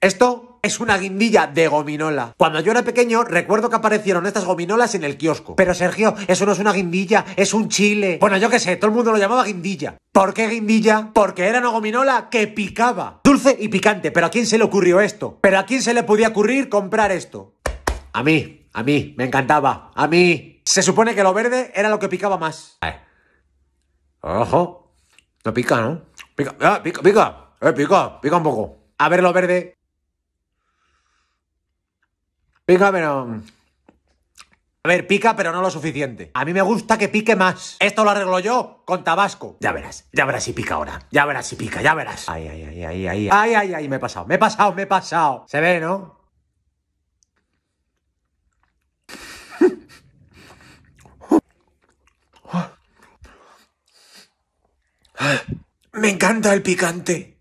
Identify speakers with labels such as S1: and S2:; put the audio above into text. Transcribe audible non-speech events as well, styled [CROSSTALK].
S1: Esto es una guindilla de gominola. Cuando yo era pequeño, recuerdo que aparecieron estas gominolas en el kiosco. Pero Sergio, eso no es una guindilla, es un chile. Bueno, yo qué sé, todo el mundo lo llamaba guindilla. ¿Por qué guindilla? Porque era una gominola que picaba. Dulce y picante, pero ¿a quién se le ocurrió esto? ¿Pero a quién se le podía ocurrir comprar esto? A mí, a mí, me encantaba, a mí. Se supone que lo verde era lo que picaba más. Eh. Ojo, no pica, ¿no? Pica, eh, pica, pica, eh, pica, pica un poco. A ver lo verde. Pica, pero... A ver, pica, pero no lo suficiente. A mí me gusta que pique más. Esto lo arreglo yo con Tabasco. Ya verás, ya verás si pica ahora. Ya verás si pica, ya verás. Ay, ay, ay, ay, ay. Ay, ay, ay, me he pasado, me he pasado, me he pasado. Se ve, ¿no? [LAUGHS] Me encanta el picante.